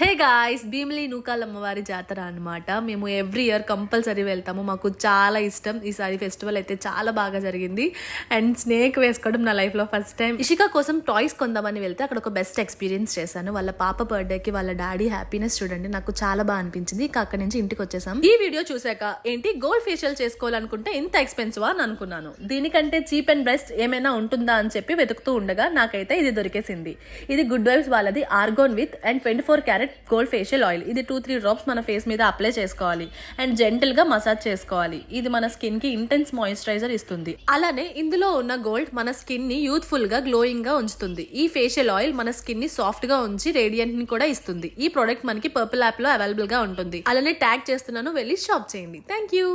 hey guys Bheemili నూకాల్ అమ్మవారి జాతర అనమాట మేము ఎవ్రీ ఇయర్ కంపల్సరీ వెళ్తాము మాకు చాలా ఇష్టం ఈసారి ఫెస్టివల్ అయితే చాలా బాగా జరిగింది అండ్ స్నేక్ వేసుకోవడం నా లైఫ్లో ఫస్ట్ టైం ఇషిక కోసం టాయ్స్ కొందామని వెళ్తే అక్కడ ఒక బెస్ట్ ఎక్స్పీరియన్స్ చేశాను వాళ్ళ పాప బర్త్డేకి వాళ్ళ డాడీ హ్యాపీనెస్ చూడండి నాకు చాలా బాగా అనిపించింది ఇక అక్కడి నుంచి ఇంటికి వచ్చేసాం ఈ వీడియో చూసాక ఏంటి గోల్డ్ ఫేషియల్ చేసుకోవాలనుకుంటే ఇంత ఎక్స్పెన్సివ్ అని అనుకున్నాను దీనికంటే చీప్ అండ్ బెస్ట్ ఏమైనా ఉంటుందా అని చెప్పి వెతుకుతూ ఉండగా నాకైతే ఇది దొరికేసింది ఇది గుడ్ వైబ్స్ వాళ్ళది argan with and twenty four carat gold facial oil ఇది టూ త్రీ డ్రాప్స్ మన ఫేస్ మీద అప్లై చేసుకోవాలి అండ్ జెంటల్గా మసాజ్ చేసుకోవాలి ఇది మన స్కిన్ కి ఇంటెన్స్ మాయిశ్చరైజర్ ఇస్తుంది అలానే ఇందులో ఉన్న గోల్డ్ మన స్కిన్ గా యూత్ఫుల్గా గా ఉంచుతుంది ఈ ఫేషియల్ ఆయిల్ మన స్కిన్ని గా ఉంచి రేడియంట్ని కూడా ఇస్తుంది ఈ ప్రోడక్ట్ మనకి పర్పుల్ యాప్ లో అవైలబుల్ గా ఉంటుంది అలానే ట్యాగ్ చేస్తున్నాను వెళ్ళి షాప్ చేయండి థ్యాంక్ యూ